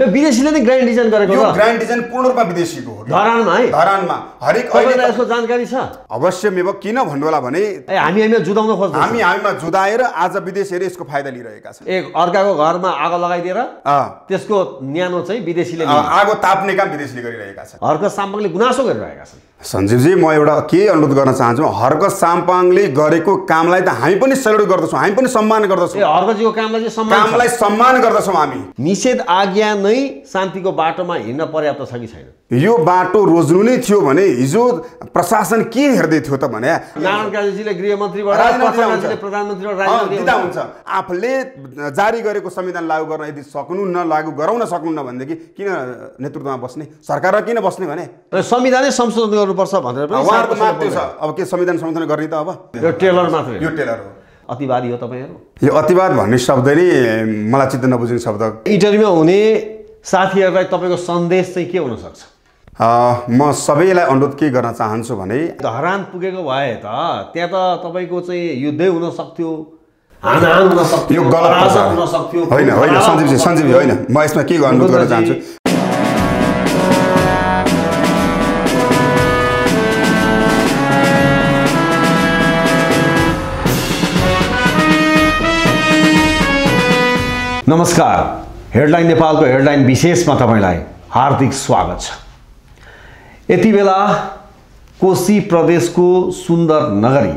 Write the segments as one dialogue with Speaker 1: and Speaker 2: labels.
Speaker 1: यो विदेशीले नै grand design गरेको हो ग्रान्ड डिजाइन पूर्ण रूपमा विदेशीको हो धरानमा है धरानमा हरेक अहिले यसको जानकारी छ अवश्य मेब किन भन्नु होला भने हामी हामीमा जुदाउन खोज्छ हामी हामीमा जुदाएर आज विदेशीहरू यसको फाइदा लिइरहेका छन्
Speaker 2: एक अर्काको घरमा आगो लगाइदिएर त्यसको न्यानो चाहिँ विदेशीले आगो ताप्ने काम विदेशीले गरिरहेका छन् हर्क साम्पकले गुनासो गरिरहेका
Speaker 1: छन् सञ्जीवजी म एउटा के अनुरोध गर्न चाहन्छु हर्क साम्पाङले गरेको कामलाई त हामी पनि सेल्युट गर्दछौँ हामी पनि सम्मान गर्दछौँ
Speaker 2: हर्कजीको कामलाई कामलाई सम्मान गर्दछौँ हामी निषेध आज्ञा नै शान्तिको बाटोमा हिँड्न पर्याप्त छ कि छैन
Speaker 1: यो बाटो रोज्नु नै थियो भने हिजो प्रशासन के हेर्दै थियो त भने
Speaker 2: हुन्छ
Speaker 1: आफूले जारी गरेको संविधान लागू गर्न यदि सक्नु न लागू गराउन सक्नु न भनेदेखि किन नेतृत्वमा बस्ने सरकारमा किन बस्ने भने
Speaker 2: संविधानै संशोधन गर्नु गर्नुपर्छ भनेर पनि
Speaker 1: अब के संविधान संशोधन गर्ने त अब
Speaker 2: यो टेलर मात्रै यो टेलर हो अतिवादी हो तपाईँहरू
Speaker 1: यो अतिवाद भन्ने शब्द नै मलाई चित्त नबुझ्ने शब्द
Speaker 2: इन्टरभ्यूमा हुने साथीहरूलाई तपाईँको सन्देश चाहिँ के हुनसक्छ
Speaker 1: म सबैलाई अनुरोध के
Speaker 2: गर्न चाहन्छु भने धरान पुगेको भए त त्यहाँ त तपाईँको चाहिँ युद्धै हुन सक्थ्यो यो गलत हुन सक्थ्यो होइन होइन सञ्जीवजी सञ्जीवजी होइन
Speaker 1: म यसमा के अनुरोध गर्न चाहन्छु
Speaker 2: नमस्कार हेडलाइन नेपालको हेडलाइन विशेषमा तपाईँलाई हार्दिक स्वागत छ यति बेला कोशी प्रदेशको सुन्दर नगरी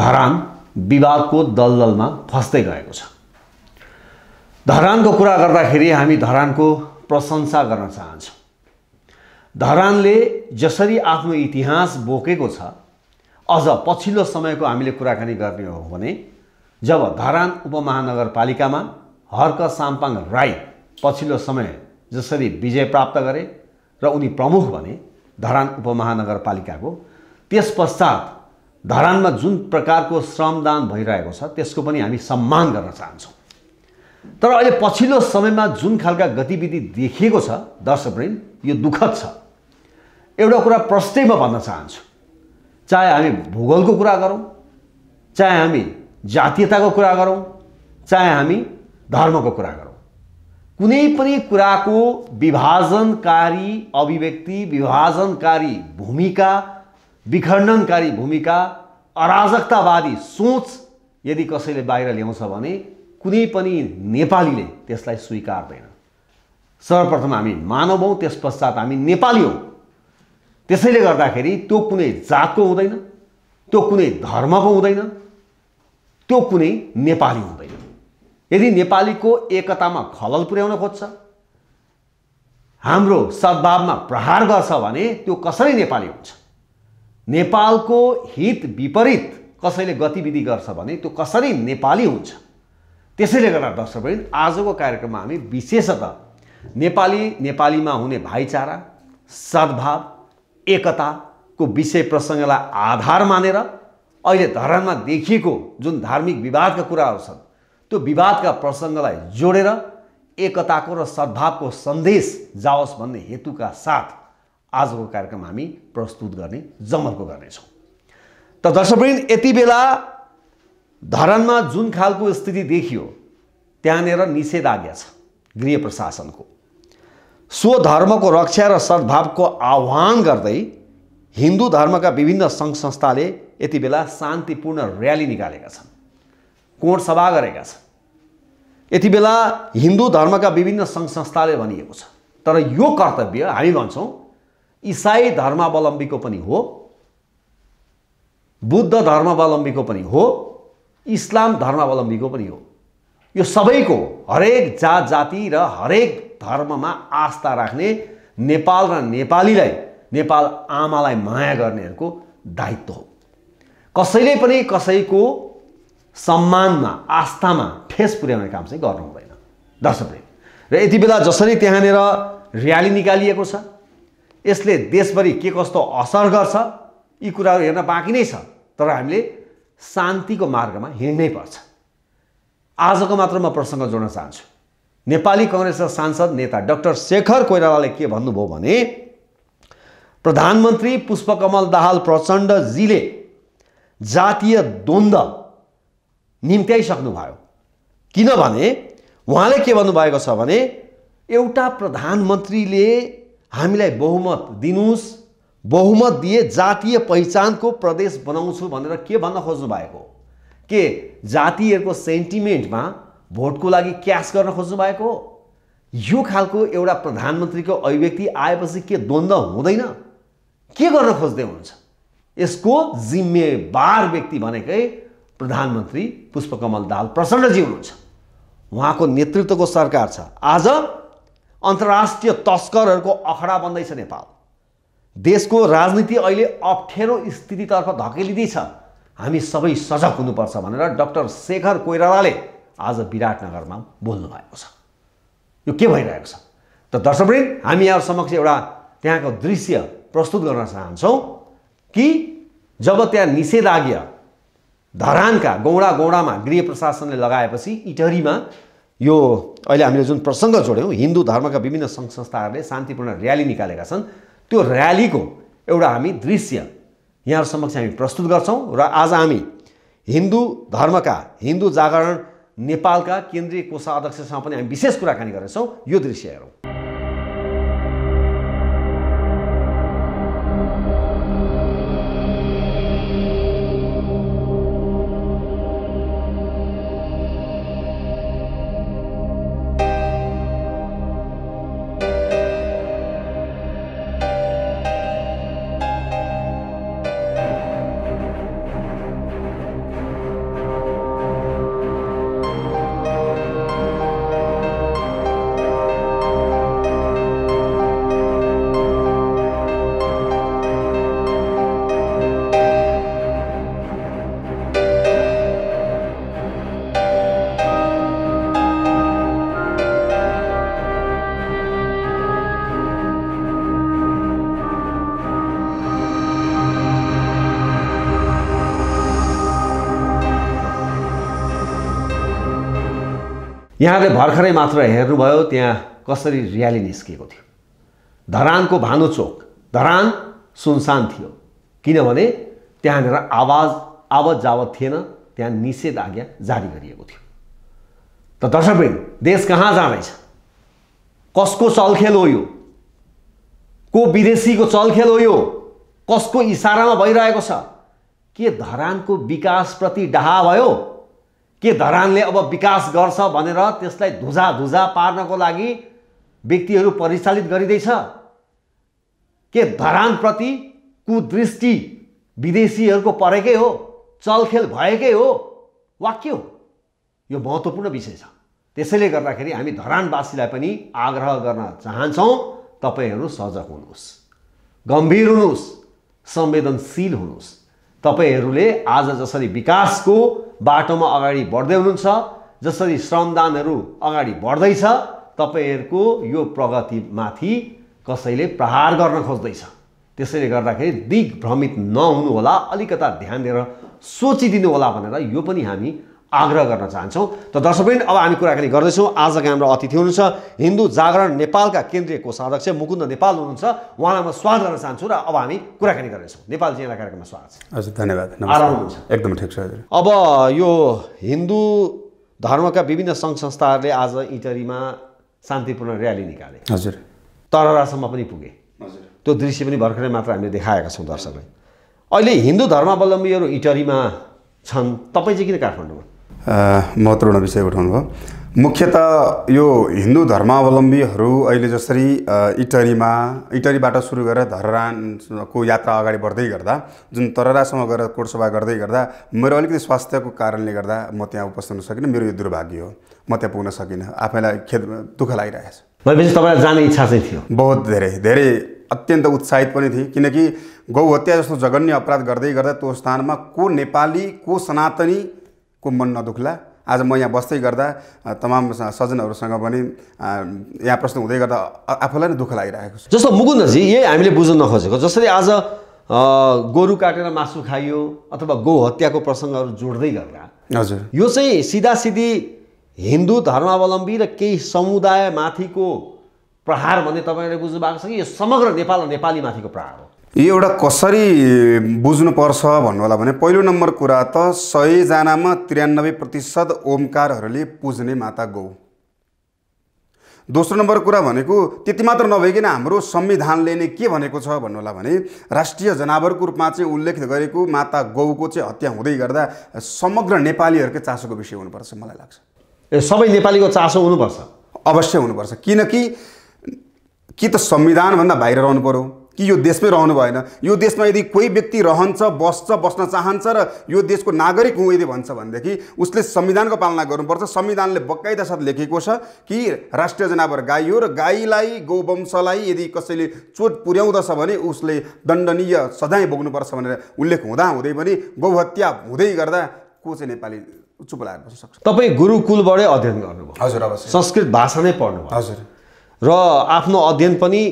Speaker 2: धरान विवादको दलदलमा फस्दै गएको छ धरानको कुरा गर्दाखेरि हामी धरानको प्रशंसा गर्न चाहन्छौँ धरानले जसरी आफ्नो इतिहास बोकेको छ अझ पछिल्लो समयको हामीले कुराकानी गर्ने हो भने जब धरान उपमहानगरपालिकामा हर्क साम्पाङ राई पछिल्लो समय जसरी विजय प्राप्त गरे र उनी प्रमुख भने धरान उपमहानगरपालिकाको त्यस पश्चात धरानमा जुन प्रकारको श्रमदान भइरहेको छ त्यसको पनि हामी सम्मान गर्न चाहन्छौँ तर अहिले पछिल्लो समयमा जुन खालका गतिविधि देखिएको छ दर्शकवृन्द यो दुःखद छ एउटा कुरा म भन्न चाहन्छु चाहे हामी भूगोलको कुरा गरौँ चाहे हामी जातीयताको कुरा गरौँ चाहे हामी धर्मको कुरा गरौँ कुनै पनि कुराको विभाजनकारी अभिव्यक्ति विभाजनकारी भूमिका विखण्डनकारी भूमिका अराजकतावादी सोच यदि कसैले बाहिर ल्याउँछ भने कुनै पनि नेपालीले त्यसलाई स्वीकार्दैन सर्वप्रथम हामी मानव हौँ त्यस पश्चात हामी नेपाली हौँ त्यसैले गर्दाखेरि त्यो कुनै जातको हुँदैन त्यो कुनै धर्मको हुँदैन त्यो कुनै नेपाली हुँदैन यदि नेपालीको एकतामा खलल पुर्याउन खोज्छ हाम्रो सद्भावमा प्रहार गर्छ भने त्यो कसरी नेपाली हुन्छ नेपालको हित विपरीत कसैले गतिविधि गर्छ भने त्यो कसरी नेपाली हुन्छ त्यसैले गर्दा दर्शक बहिनी आजको कार्यक्रममा हामी विशेषतः नेपाली नेपालीमा हुने भाइचारा सद्भाव एकताको विषय प्रसङ्गलाई आधार मानेर अहिले धरानमा देखिएको जुन धार्मिक विवादका कुराहरू छन् त्यो विवादका प्रसङ्गलाई जोडेर एकताको र सद्भावको सन्देश जाओस् भन्ने हेतुका साथ आजको कार्यक्रम हामी प्रस्तुत गर्ने जमर्को गर्नेछौँ त दर्शकवृन्द यति बेला धरानमा जुन खालको स्थिति देखियो त्यहाँनिर निषेधाज्ञा छ गृह प्रशासनको स्वधर्मको रक्षा र सद्भावको आह्वान गर्दै हिन्दू धर्मका विभिन्न सङ्घ संस्थाले यति बेला शान्तिपूर्ण र्याली निकालेका छन् कोण सभा गरेका छन् यति बेला हिन्दू धर्मका विभिन्न सङ्घ संस्थाले भनिएको छ तर यो कर्तव्य हामी भन्छौँ इसाई धर्मावलम्बीको पनि हो बुद्ध धर्मावलम्बीको पनि हो इस्लाम धर्मावलम्बीको पनि हो यो सबैको हरेक जात जाति र हरेक धर्ममा आस्था राख्ने नेपाल र नेपालीलाई नेपाल आमालाई माया गर्नेहरूको दायित्व हो कसैले पनि कसैको सम्मानमा आस्थामा ठेस पुर्याउने काम चाहिँ गर्नु हुँदैन दर्शकले र यति बेला जसरी त्यहाँनिर ऱ्याली निकालिएको छ यसले देशभरि के कस्तो असर गर्छ यी कुराहरू हेर्न बाँकी नै छ तर हामीले शान्तिको मार्गमा हिँड्नै पर्छ आजको मात्र म प्रसङ्ग जोड्न चाहन्छु नेपाली कङ्ग्रेसका सांसद नेता डाक्टर शेखर कोइरालाले के भन्नुभयो भने प्रधानमन्त्री पुष्पकमल दाहाल प्रचण्डजीले जातीय द्वन्द्व भयो किनभने उहाँले के भन्नुभएको छ भने एउटा प्रधानमन्त्रीले हामीलाई बहुमत दिनुहोस् बहुमत दिए जातीय पहिचानको प्रदेश बनाउँछु भनेर के भन्न खोज्नु भएको के जातिहरूको सेन्टिमेन्टमा भोटको लागि क्यास गर्न खोज्नु भएको यो खालको एउटा प्रधानमन्त्रीको अभिव्यक्ति आएपछि के द्वन्द्व हुँदैन के गर्न खोज्दै हुनुहुन्छ यसको जिम्मेवार व्यक्ति भनेकै प्रधानमन्त्री पुष्पकमल दाल प्रचण्डजी हुनुहुन्छ उहाँको नेतृत्वको सरकार छ आज अन्तर्राष्ट्रिय तस्करहरूको अखडा बन्दैछ नेपाल देशको राजनीति अहिले अप्ठ्यारो स्थितितर्फ धकेलिँदैछ हामी सबै सजग हुनुपर्छ भनेर डक्टर शेखर कोइरालाले आज विराटनगरमा बोल्नु भएको छ यो के भइरहेको छ त दर्शकवृन्द हामी यहाँ समक्ष एउटा त्यहाँको दृश्य प्रस्तुत गर्न चाहन्छौँ कि जब त्यहाँ निषेधाज्ञा धरानका गौडा गौडामा गृह प्रशासनले लगाएपछि इटहरीमा यो अहिले हामीले जुन प्रसङ्ग जोड्यौँ हिन्दू धर्मका विभिन्न सङ्घ संस्थाहरूले शान्तिपूर्ण ऱ्याली निकालेका छन् त्यो ऱ्यालीको एउटा हामी दृश्य यहाँहरू समक्ष हामी प्रस्तुत गर्छौँ र आज हामी हिन्दू धर्मका हिन्दू जागरण नेपालका केन्द्रीय कोषाध्यक्षसँग पनि हामी विशेष कुराकानी गर्नेछौँ यो दृश्य हेरौँ यहाँले भर्खरै मात्र हेर्नुभयो त्यहाँ कसरी रियाली निस्किएको थियो धरानको भानुचोक धरान सुनसान थियो किनभने त्यहाँनिर आवाज आवत जावत थिएन त्यहाँ निषेध आज्ञा जारी गरिएको थियो त दर्शकबिन देश कहाँ जाँदैछ कसको चलखेल हो यो को विदेशीको चलखेल हो यो कसको इसारामा भइरहेको छ के धरानको विकासप्रति डहा भयो के धरानले अब विकास गर्छ भनेर त्यसलाई धुजा धुजा पार्नको लागि व्यक्तिहरू परिचालित गरिँदैछ के धरानप्रति कुदृष्टि विदेशीहरूको परेकै हो चलखेल भएकै हो वा के हो यो महत्त्वपूर्ण विषय छ त्यसैले गर्दाखेरि हामी धरानवासीलाई पनि आग्रह गर्न चाहन्छौँ तपाईँहरू सजग हुनुहोस् गम्भीर हुनुहोस् संवेदनशील हुनुहोस् तपाईँहरूले आज जसरी विकासको बाटोमा अगाडि बढ्दै हुनुहुन्छ जसरी श्रमदानहरू अगाडि बढ्दैछ तपाईँहरूको यो प्रगतिमाथि कसैले प्रहार गर्न खोज्दैछ त्यसैले गर्दाखेरि दिग्भ्रमित नहुनुहोला अलिकता ध्यान दिएर सोचिदिनु होला भनेर यो पनि हामी आग्रह गर्न चाहन्छौँ त दर्शकबिन अब हामी कुराकानी गर्दैछौँ आजका हाम्रो अतिथि हुनुहुन्छ हिन्दू जागरण नेपालका केन्द्रीय कोषाध्यक्ष मुकुन्द नेपाल हुनुहुन्छ उहाँलाई म स्वागत गर्न चाहन्छु र अब हामी कुराकानी गर्दैछौँ नेपालजी यहाँलाई कार्यक्रममा स्वागत छ हजुर धन्यवाद
Speaker 1: एकदम ठिक छ हजुर
Speaker 2: अब यो हिन्दू धर्मका विभिन्न सङ्घ संस्थाहरूले आज इटरीमा शान्तिपूर्ण ऱ्याली निकाले हजुर तररासम्म पनि पुगे हजुर त्यो दृश्य पनि भर्खरै मात्र हामीले देखाएका छौँ दर्शकलाई अहिले हिन्दू धर्मावलम्बीहरू इटरीमा छन् तपाईँ चाहिँ किन काठमाडौँमा
Speaker 1: महत्त्वपूर्ण विषय उठाउनु भयो मुख्यत यो हिन्दू धर्मावलम्बीहरू अहिले जसरी इटरीमा इटरीबाट सुरु गरेर धरानको यात्रा अगाडि बढ्दै गर्दा जुन तररासम्म गएर कोटसभा गर्दै गर्दा मेरो अलिकति स्वास्थ्यको कारणले गर्दा म त्यहाँ उपस्थित हुन सकिनँ मेरो यो दुर्भाग्य हो म त्यहाँ पुग्न सकिनँ आफैलाई खेत दुःख लागिरहेको
Speaker 2: छ भनेपछि तपाईँलाई जाने इच्छा चाहिँ थियो बहुत धेरै
Speaker 1: धेरै अत्यन्त उत्साहित पनि थिएँ किनकि गौहत्या जस्तो जघन्य अपराध गर्दै गर्दा त्यो स्थानमा को नेपाली को सनातनी को मन नदुख्ला आज म यहाँ बस्दै गर्दा तमाम सजनहरूसँग पनि यहाँ प्रश्न हुँदै गर्दा आफूलाई नै दुःख लागिरहेको छ
Speaker 2: जस्तो मुकुन्दजी यही हामीले बुझ्न नखोजेको जसरी आज गोरु काटेर मासु खाइयो अथवा गो हत्याको प्रसङ्गहरू जोड्दै गर्दा हजुर यो चाहिँ सिधा सिधी हिन्दू धर्मावलम्बी र केही समुदायमाथिको प्रहार भन्ने तपाईँले बुझ्नु भएको छ कि यो समग्र नेपाल र नेपालीमाथिको प्रहार हो
Speaker 1: यो एउटा कसरी बुझ्नुपर्छ भन्नुहोला भने पहिलो नम्बर कुरा त सयजनामा त्रियानब्बे प्रतिशत ओमकारहरूले पुज्ने माता गौ दोस्रो नम्बर कुरा भनेको त्यति मात्र नभइकन हाम्रो संविधानले नै के भनेको छ भन्नुहोला भने राष्ट्रिय जनावरको रूपमा चाहिँ उल्लेख गरेको माता गौको चाहिँ हत्या हुँदै गर्दा समग्र नेपालीहरूकै चासोको विषय हुनुपर्छ मलाई लाग्छ ए
Speaker 2: सबै नेपालीको चासो हुनुपर्छ
Speaker 1: अवश्य हुनुपर्छ किनकि कि त संविधानभन्दा बाहिर रहनु पऱ्यो कि यो देशमै रहनु भएन यो देशमा यदि कोही व्यक्ति रहन्छ बस्छ बस्न चाहन्छ र यो देशको नागरिक हुँ यदि भन्छ भनेदेखि उसले संविधानको पालना गर्नुपर्छ संविधानले बकाइदा साथ लेखेको छ कि राष्ट्रिय जनावर गाई हो र गाईलाई गौवंशलाई यदि कसैले चोट पुर्याउँदछ भने उसले दण्डनीय सजाय भोग्नुपर्छ भनेर उल्लेख हुँदा हुँदै पनि गौहत्या हुँदै गर्दा को चाहिँ नेपाली
Speaker 2: चुप लागेर बस्न सक्छ तपाईँ गुरुकुलबाटै अध्ययन गर्नुभयो हजुर अवश्य संस्कृत भाषा नै पढ्नुभयो हजुर र आफ्नो अध्ययन पनि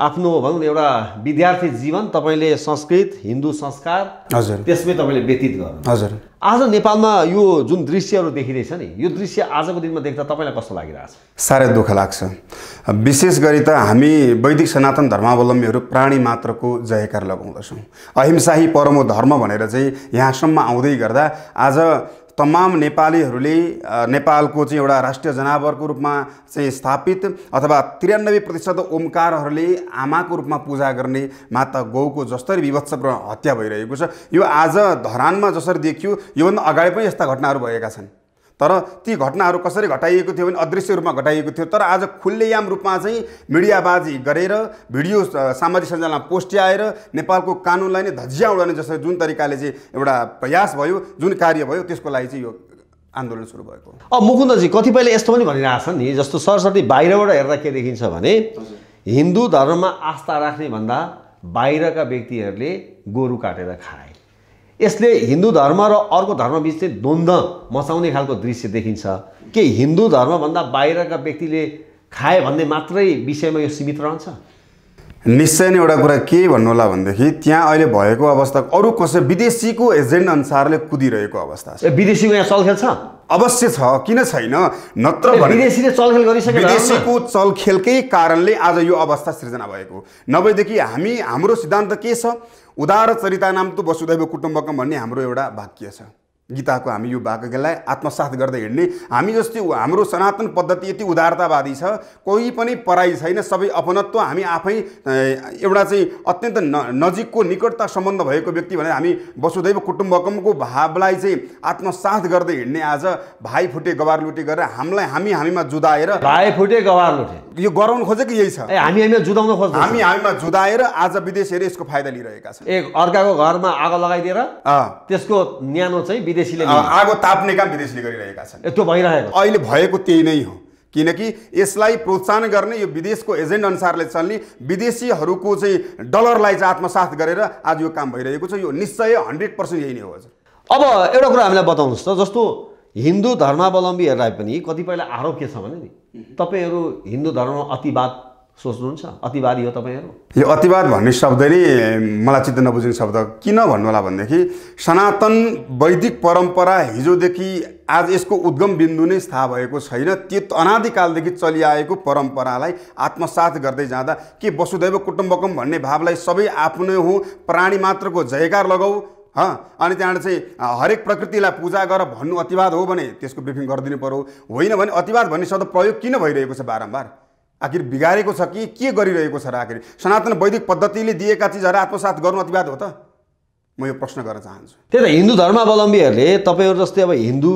Speaker 2: आफ्नो भनौँ न एउटा विद्यार्थी जीवन तपाईँले संस्कृत हिन्दू संस्कार हजुर त्यसमै तपाईँले व्यतीत गर्नु हजुर आज नेपालमा यो जुन दृश्यहरू देखिँदैछ नि यो दृश्य आजको दिनमा देख्दा तपाईँलाई कस्तो लागिरहेको
Speaker 1: छ साह्रै दुःख लाग्छ विशेष गरी त हामी वैदिक सनातन धर्मावलम्बीहरू प्राणी मात्रको जयकार लगाउँदछौँ अहिंसाही परमो धर्म भनेर चाहिँ यहाँसम्म आउँदै गर्दा आज तमाम नेपालीहरूले नेपालको चाहिँ एउटा राष्ट्रिय जनावरको रूपमा चाहिँ स्थापित अथवा त्रियानब्बे प्रतिशत ओमकारहरूले आमाको रूपमा पूजा गर्ने माता गौको जसरी विवत्स हत्या भइरहेको छ यो आज धरानमा जसरी देखियो योभन्दा अगाडि पनि यस्ता घटनाहरू भएका छन् तर ती घटनाहरू कसरी घटाइएको थियो भने अदृश्य रूपमा घटाइएको थियो तर आज खुल्लेयाम रूपमा चाहिँ मिडियाबाजी गरेर भिडियो सामाजिक सञ्जालमा आएर नेपालको कानुनलाई नै धजिया उडाउने जसरी जुन तरिकाले चाहिँ एउटा प्रयास भयो जुन कार्य भयो त्यसको लागि चाहिँ यो
Speaker 2: आन्दोलन सुरु भएको अब मुकुन्दजी कतिपयले यस्तो पनि भनिरहेछन् नि जस्तो सरस्वती बाहिरबाट हेर्दा के देखिन्छ भने हिन्दू धर्ममा आस्था राख्ने भन्दा बाहिरका व्यक्तिहरूले गोरु काटेर खाए यसले हिन्दू धर्म र अर्को धर्मबिच चाहिँ द्वन्द्व मचाउने खालको दृश्य देखिन्छ के हिन्दू धर्मभन्दा बाहिरका व्यक्तिले खाए भन्ने मात्रै विषयमा यो सीमित रहन्छ
Speaker 1: निश्चय नै एउटा कुरा के भन्नु होला भनेदेखि त्यहाँ अहिले भएको अवस्था अरू कसै विदेशीको एजेन्ड अनुसारले कुदिरहेको अवस्था
Speaker 2: छ विदेशीको यहाँ चलखेल छ अवश्य छ
Speaker 1: किन छैन नत्र विदेशीले
Speaker 2: चलखेल गरिसके विदेशीको
Speaker 1: चलखेलकै कारणले आज यो अवस्था सृजना भएको नभएदेखि हामी हाम्रो सिद्धान्त के छ उदार चरितानाम त वसुधैव कुटुम्बकम भन्ने हाम्रो एउटा वाक्य छ गीताको हामी यो वाक्यलाई आत्मसात गर्दै हिँड्ने हामी जस्तै हाम्रो सनातन पद्धति यति उदारतावादी छ कोही पनि पराई छैन सबै अपनत्व हामी आफै एउटा चाहिँ अत्यन्त न नजिकको निकटता सम्बन्ध भएको व्यक्ति भनेर हामी वसुदैव कुटुम्बकमको भावलाई चाहिँ आत्मसात गर्दै हिँड्ने आज भाइ फुटे गवार लुटे गरेर हामीलाई हामी हामीमा जुदाएर भाइ फुटे
Speaker 2: गवार लुटे यो गराउनु खोजेको यही छ हामी हामी जुदाउनु
Speaker 1: खोज्छ हामी हामीमा जुदाएर आज विदेशीहरू यसको फाइदा लिइरहेका
Speaker 2: छन् एक अर्काको घरमा आगो लगाइदिएर त्यसको न्यानो चाहिँ विदेशीले आगो ताप्ने काम विदेशीले गरिरहेका छन्
Speaker 1: त्यो भइरहेको अहिले भएको त्यही नै हो किनकि यसलाई प्रोत्साहन गर्ने यो विदेशको एजेन्ड अनुसारले चल्ने विदेशीहरूको चाहिँ डलरलाई चाहिँ आत्मसात गरेर
Speaker 2: आज यो काम भइरहेको
Speaker 1: छ यो निश्चय हन्ड्रेड पर्सेन्ट
Speaker 2: यही नै हो अब एउटा कुरा हामीलाई बताउनुहोस् त जस्तो हिन्दू धर्मावलम्बीहरूलाई पनि कतिपयलाई आरोप के छ भने नि तपाईँहरू हिन्दू धर्म अतिवाद सोच्नुहुन्छ अतिवादी हो तपाईँहरू
Speaker 1: यो अतिवाद भन्ने शब्द नै मलाई चित्त नबुझ्ने शब्द किन भन्नु होला भनेदेखि सनातन वैदिक परम्परा हिजोदेखि आज यसको उद्गम बिन्दु नै थाहा भएको छैन त्यो अनादिकालदेखि चलिआएको परम्परालाई आत्मसात गर्दै जाँदा के वसुदैव कुटुम्बकम भन्ने भावलाई सबै आफ्नै हो प्राणी मात्रको जयकार लगाऊ हँ अनि त्यहाँबाट चाहिँ हरेक प्रकृतिलाई पूजा गर भन्नु अतिवाद हो भने त्यसको ब्रिफिङ गरिदिनु पऱ्यो होइन भने अतिवाद भन्ने शब्द प्रयोग किन भइरहेको छ बारम्बार आखिर बिगारेको छ कि के गरिरहेको छ र आखिर सनातन वैदिक पद्धतिले दिएका चिजहरू आत्मसात गर्नु अतिवाद हो त म यो प्रश्न गर्न चाहन्छु
Speaker 2: त्यही त हिन्दू धर्मावलम्बीहरूले तपाईँहरू जस्तै अब हिन्दू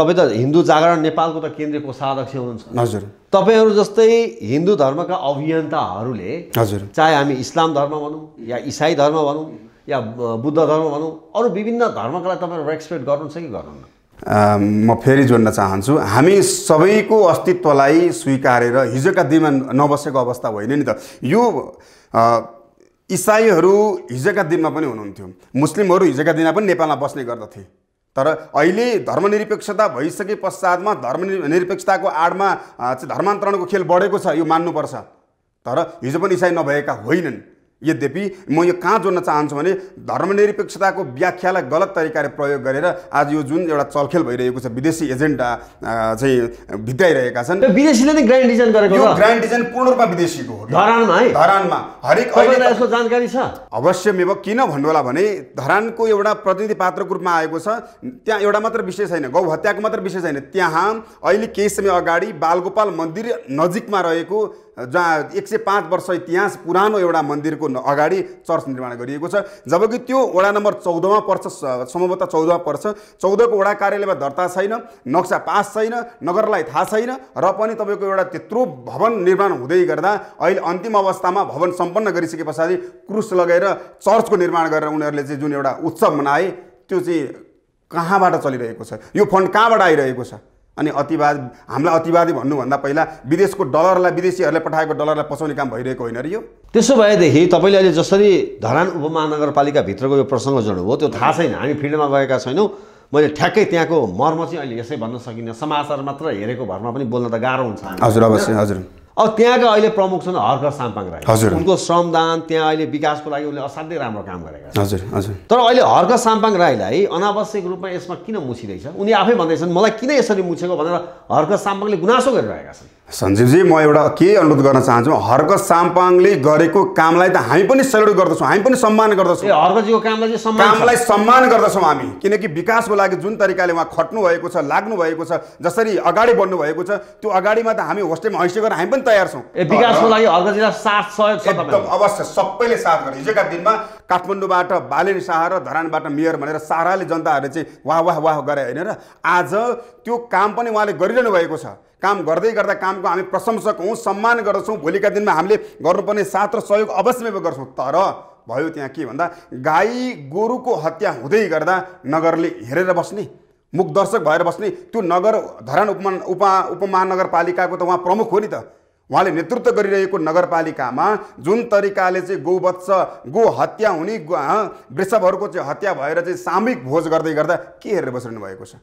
Speaker 2: तपाईँ त हिन्दू जागरण नेपालको त केन्द्रीय कोषाध्यक्ष हुनुहुन्छ हजुर तपाईँहरू जस्तै हिन्दू धर्मका अभियन्ताहरूले हजुर चाहे हामी इस्लाम धर्म भनौँ या इसाई धर्म भनौँ या बुद्ध धर्म भनौँ अरू विभिन्न धर्मकालाई लागि तपाईँहरू रेस्पेक्ट गर्नुहुन्छ कि गर्नुहुन्न
Speaker 1: म फेरि जोड्न चाहन्छु हामी सबैको अस्तित्वलाई स्वीकारेर हिजोका दिनमा नबसेको अवस्था होइन नि त यो इसाईहरू हिजोका दिनमा पनि हुनुहुन्थ्यो मुस्लिमहरू हिजोका दिनमा पनि नेपालमा बस्ने गर्दथे तर अहिले धर्मनिरपेक्षता भइसके पश्चातमा धर्मनिरपेक्षताको आडमा धर्मान्तरणको खेल बढेको छ यो मान्नुपर्छ तर हिजो पनि इसाई नभएका होइनन् यद्यपि म यो कहाँ जोड्न चाहन्छु भने धर्मनिरपेक्षताको व्याख्यालाई गलत तरिकाले प्रयोग गरेर आज यो जुन एउटा चलखेल भइरहेको छ विदेशी एजेन्डा चाहिँ भित्राइरहेका छन् विदेशीले नै ग्रान्ड डिजाइन गरेको यो ग्रान्ड पूर्ण रूपमा विदेशीको हो धरानमा है धरानमा हरेक यसको जानकारी छ किन भन्नु होला भने धरानको एउटा प्रतिनिधि पात्रको रूपमा आएको छ त्यहाँ एउटा मात्र विषय छैन गौ हत्याको मात्र विषय छैन त्यहाँ अहिले केही समय अगाडि बालगोपाल मन्दिर नजिकमा रहेको जहाँ एक सय पाँच वर्ष इतिहास पुरानो एउटा मन्दिरको अगाडि चर्च निर्माण गरिएको छ जबकि त्यो वडा नम्बर चौधमा पर्छ सम्भवतः चौधमा पर्छ चौधको वडा कार्यालयमा दर्ता छैन नक्सा पास छैन नगरलाई थाहा छैन र पनि तपाईँको एउटा त्यत्रो भवन निर्माण हुँदै गर्दा अहिले अन्तिम अवस्थामा भवन सम्पन्न गरिसके पछाडि क्रुस लगाएर चर्चको निर्माण गरेर उनीहरूले चाहिँ जुन एउटा उत्सव मनाए त्यो चाहिँ कहाँबाट चलिरहेको छ यो फन्ड कहाँबाट आइरहेको छ अनि अतिवाद हामीलाई अतिवादी भन्नुभन्दा पहिला विदेशको डलरलाई विदेशीहरूले पठाएको डलरलाई पसाउने काम भइरहेको होइन र यो
Speaker 2: त्यसो भएदेखि तपाईँले अहिले जसरी धरान उपमहानगरपालिकाभित्रको यो प्रसङ्ग जोड्नुभयो त्यो थाहा छैन हामी फिल्डमा गएका छैनौँ मैले ठ्याक्कै त्यहाँको मर्म चाहिँ अहिले यसै भन्न सकिनँ समाचार मात्र हेरेको भरमा पनि बोल्न त गाह्रो हुन्छ हजुर अवश्य हजुर अब त्यहाँका अहिले प्रमुख छन् हर्क साम्पाङ राई हजुर उनको श्रमदान त्यहाँ अहिले विकासको लागि उनले असाध्यै राम्रो काम गरेका
Speaker 1: छन् हजुर हजुर
Speaker 2: तर अहिले हर्क साम्पाङ राईलाई अनावश्यक रूपमा यसमा किन मुछिँदैछ उनी आफै भन्दैछन् मलाई किन यसरी मुछेको भनेर हर्क साम्पाङले गुनासो गरिरहेका छन्
Speaker 1: सञ्जीवजी म एउटा के अनुरोध गर्न चाहन्छु हर्क साम्पाङले गरेको कामलाई त हामी पनि सेल्युट गर्दछौँ हामी पनि सम्मान गर्दछौँ
Speaker 2: हर्कजीको कामलाई चाहिँ कामलाई सम्मान गर्दछौँ हामी
Speaker 1: किनकि विकासको लागि जुन तरिकाले उहाँ खट्नु भएको छ लाग्नु भएको छ जसरी अगाडि बढ्नु भएको छ त्यो अगाडिमा त हामी होस्टेलमा हैँसी गरेर हामी पनि तयार छौँ विकासको लागि हर्कजीलाई साथ सहयोग एकदम अवश्य सबैले साथ गरे हिजोका दिनमा काठमाडौँबाट बालेन शाह र धरानबाट मेयर भनेर साराले जनताहरूले चाहिँ वाह वाह वाह गरे होइन र आज त्यो काम पनि उहाँले गरिरहनु भएको छ काम गर्दै गर्दा कामको हामी प्रशंसक हौँ सम्मान गर्दछौँ भोलिका दिनमा हामीले गर्नुपर्ने साथ र सहयोग अवश्यमै गर्छौँ तर भयो त्यहाँ के भन्दा गाई गोरुको हत्या हुँदै गर्दा नगरले हेरेर बस्ने मुखदर्शक भएर बस्ने त्यो नगर धरान उपमा उपा उपमहानगरपालिकाको त उहाँ प्रमुख हो नि त उहाँले नेतृत्व गरिरहेको नगरपालिकामा जुन तरिकाले चाहिँ गोवत्स गो हत्या हुने वृषभहरूको चाहिँ हत्या भएर चाहिँ सामूहिक भोज गर्दै गर्दा के हेरेर बसिरहनु भएको छ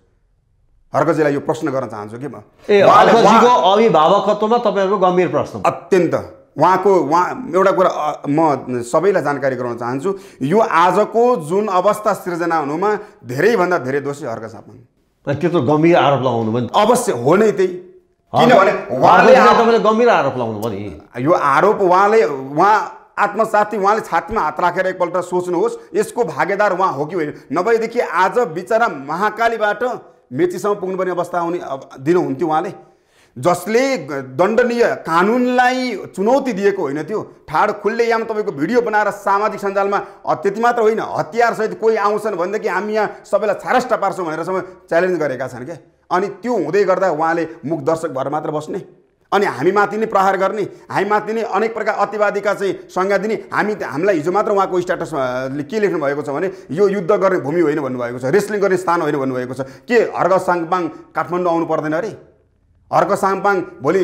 Speaker 1: हर्कजीलाई यो प्रश्न गर्न चाहन्छु कि म
Speaker 2: अभिभावकत्वमा तपाईँहरूको गम्भीर प्रश्न
Speaker 1: अत्यन्त उहाँको उहाँ एउटा कुरा म सबैलाई जानकारी गराउन चाहन्छु यो आजको जुन अवस्था सिर्जना हुनुमा धेरैभन्दा धेरै दोषी हर्क सापन
Speaker 2: त्यो त गम्भीर आरोप लगाउनु पनि अवश्य हो नै त्यही किनभने उहाँले तपाईँले गम्भीर आरोप लगाउनु
Speaker 1: भयो यो आरोप उहाँले उहाँ आत्मसाथी उहाँले छातीमा हात राखेर एकपल्ट सोच्नुहोस् यसको भागेदार उहाँ हो कि होइन नभएदेखि आज बिचरा महाकालीबाट मेचीसम्म पुग्नुपर्ने अवस्था आउने दिनुहुन्थ्यो उहाँले जसले दण्डनीय कानुनलाई चुनौती दिएको होइन त्यो ठाड खुल्ले याम तपाईँको भिडियो बनाएर सामाजिक सञ्जालमा त्यति मात्र होइन हतियारसहित कोही आउँछन् भनेदेखि हामी यहाँ सबैलाई छारस्टा पार्छौँ भनेर सबै च्यालेन्ज गरेका छन् क्या अनि त्यो हुँदै गर्दा उहाँले मुख दर्शक भएर मात्र बस्ने अनि हामीमाथि नै प्रहार गर्ने हामीमाथि नै अनेक प्रकार अतिवादीका चाहिँ संज्ञा दिने हामी हामीलाई हिजो मात्र उहाँको स्ट्याटसले के लेख्नु भएको छ भने यो युद्ध गर्ने भूमि होइन भन्नुभएको छ रेस्लिङ गर्ने स्थान होइन भन्नुभएको छ के हर्ग साङपाङ काठमाडौँ आउनु पर्दैन अरे हर्क साङपाङ भोलि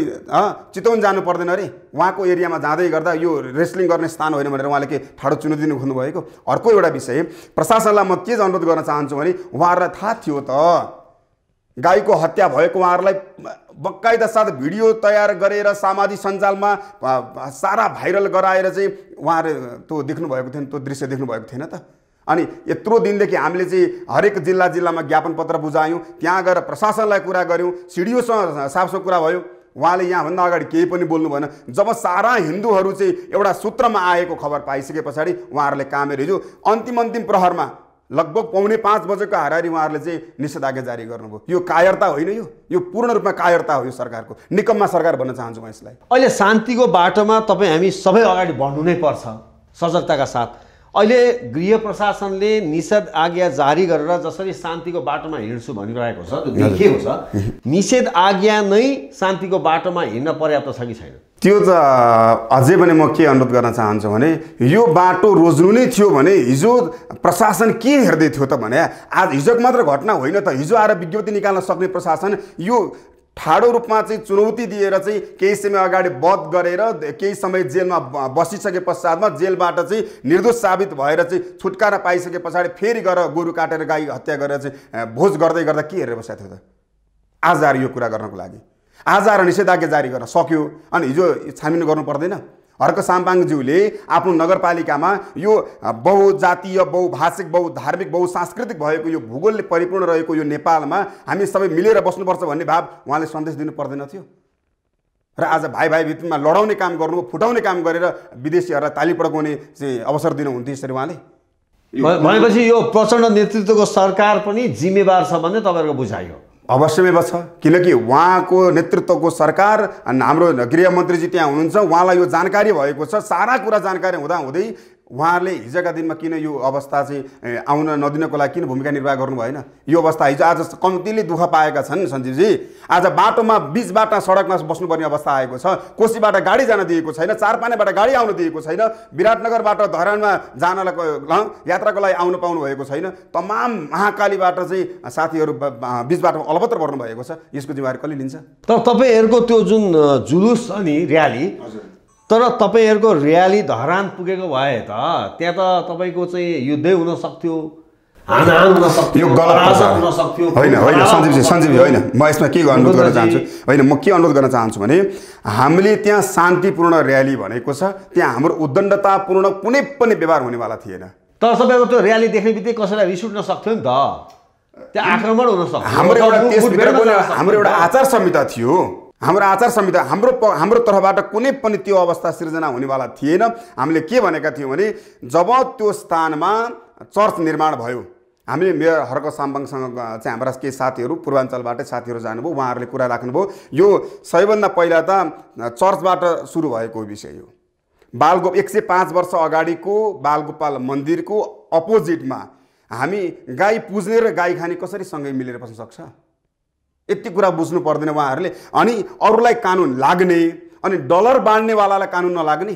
Speaker 1: चितवन जानु पर्दैन अरे उहाँको एरियामा जाँदै गर्दा यो रेस्लिङ गर्ने स्थान होइन भनेर उहाँले के ठाडो दिनु खोज्नुभएको अर्को एउटा विषय प्रशासनलाई म के अनुरोध गर्न चाहन्छु भने उहाँहरूलाई थाहा थियो त गाईको हत्या भएको उहाँहरूलाई बक्काइदा साथ भिडियो तयार गरेर सामाजिक सञ्जालमा सारा भाइरल गराएर चाहिँ उहाँहरू त्यो देख्नुभएको थिएन त्यो दृश्य देख्नुभएको थिएन त अनि यत्रो दिनदेखि हामीले चाहिँ हरेक जिल्ला जिल्लामा ज्ञापन पत्र बुझायौँ त्यहाँ गएर प्रशासनलाई कुरा गऱ्यौँ सिडिओसँग साफसँग कुरा भयो उहाँले यहाँभन्दा अगाडि केही पनि बोल्नु भएन जब सारा हिन्दूहरू चाहिँ एउटा सूत्रमा आएको खबर पाइसके पछाडि उहाँहरूले कामहरू हिजो अन्तिम अन्तिम प्रहरमा लगभग पाउने पाँच बजेको हारारी उहाँहरूले चाहिँ निषेधाज्ञा जारी गर्नुभयो यो कायरता होइन यो यो पूर्ण रूपमा कायरता हो यो सरकारको निकममा सरकार भन्न चाहन्छु म यसलाई
Speaker 2: अहिले शान्तिको बाटोमा तपाईँ हामी सबै अगाडि बढ्नु नै पर्छ सजगताका साथ अहिले गृह प्रशासनले निषेध आज्ञा जारी गरेर जसरी शान्तिको बाटोमा हिँड्छु भनिरहेको छ त्यो देखिएको छ निषेध आज्ञा नै शान्तिको बाटोमा हिँड्न पर्याप्त छ कि छैन
Speaker 1: त्यो त अझै पनि म के अनुरोध गर्न चाहन्छु भने यो बाटो रोज्नु नै थियो भने हिजो प्रशासन के हेर्दै थियो त भने आज हिजोको मात्र घटना होइन त हिजो आएर विज्ञप्ति निकाल्न सक्ने प्रशासन यो ठाडो रूपमा चाहिँ चुनौती दिएर चाहिँ केही समय अगाडि बध गरेर केही समय जेलमा बसिसके पश्चातमा जेलबाट चाहिँ निर्दोष साबित भएर चाहिँ छुटकारा पाइसके पछाडि फेरि गएर गोरु काटेर गाई हत्या गरेर चाहिँ भोज गर्दै गर्दा के हेरेर बसेको थियो त आज आएर यो कुरा गर्नको लागि आज आएर निषेधाज्ञा जारी गर्न सक्यो अनि हिजो छानबिन गर्नु पर्दैन हर्क साम्पाङज्यूले आफ्नो नगरपालिकामा यो बहुजातीय बहुभाषिक बहुधार्मिक बहुसांस्कृतिक भएको यो भूगोलले परिपूर्ण रहेको यो नेपालमा हामी सबै मिलेर बस्नुपर्छ भन्ने भाव उहाँले सन्देश दिनु पर्दैन थियो र आज भाइ भाइ भित्रमा लडाउने काम गर्नु फुटाउने काम गरेर विदेशीहरूलाई ताली पड्काउने चाहिँ अवसर दिनुहुन्थ्यो यसरी उहाँले
Speaker 2: भनेपछि यो प्रचण्ड नेतृत्वको सरकार पनि जिम्मेवार छ भन्ने तपाईँहरूको बुझाइयो
Speaker 1: अवश्यमेव छ किनकि उहाँको नेतृत्वको सरकार हाम्रो गृहमन्त्रीजी त्यहाँ हुनुहुन्छ उहाँलाई यो जानकारी भएको छ सारा कुरा जानकारी हुँदाहुँदै उहाँहरूले हिजोका दिनमा किन यो अवस्था चाहिँ आउन नदिनको लागि किन भूमिका निर्वाह गर्नु भएन यो अवस्था हिजो आज कम्तीले दुःख पाएका छन् सञ्जीवजी आज बाटोमा बिचबाट सडकमा बस्नुपर्ने अवस्था आएको छ कोसीबाट गाडी जान दिएको छैन चारपानेबाट गाडी आउन दिएको छैन विराटनगरबाट धरानमा जानलाई यात्राको लागि आउन पाउनु भएको छैन तमाम महाकालीबाट चाहिँ साथीहरू बिचबाट अलपत्र पर्नु भएको छ यसको जिम्मेवारी कसले लिन्छ
Speaker 2: तर तपाईँहरूको त्यो जुन जुलुस अनि र्याली तर तपाईँहरूको र्याली धरान पुगेको भए त त्यहाँ त तपाईँको चाहिँ युद्धै हुन सक्थ्यो होइन होइन सञ्जीवजी सञ्जीवजी होइन म यसमा के अनुरोध गर्न चाहन्छु
Speaker 1: होइन म के अनुरोध गर्न चाहन्छु भने हामीले त्यहाँ शान्तिपूर्ण र्याली भनेको छ त्यहाँ हाम्रो उद्दण्डतापूर्ण कुनै पनि व्यवहार हुनेवाला थिएन
Speaker 2: तर तपाईँको त्यो र्याली देख्ने बित्तिकै कसैलाई रिस उठ्न सक्थ्यो नि त त्यहाँ आक्रमण हुन सक्थ्यो हाम्रो एउटा हाम्रो एउटा
Speaker 1: आचार संहिता थियो हाम्रो आचार संहिता हाम्रो प हाम्रो तर्फबाट कुनै पनि त्यो अवस्था सिर्जना हुनेवाला थिएन हामीले के भनेका थियौँ भने जब त्यो स्थानमा चर्च निर्माण भयो हामीले मेयर हर्क साम्बाङसँग चाहिँ हाम्रा केही साथीहरू पूर्वाञ्चलबाटै साथीहरू जानुभयो उहाँहरूले कुरा राख्नुभयो यो सबैभन्दा पहिला त चर्चबाट सुरु भएको विषय हो बालगो एक सय पाँच वर्ष अगाडिको बालगोपाल मन्दिरको अपोजिटमा हामी गाई पुज्ने र गाई खाने कसरी सँगै मिलेर बस्न सक्छ यति कुरा बुझ्नु पर्दैन उहाँहरूले अनि अरूलाई कानुन लाग्ने अनि डलर बाँड्नेवालालाई कानुन नलाग्ने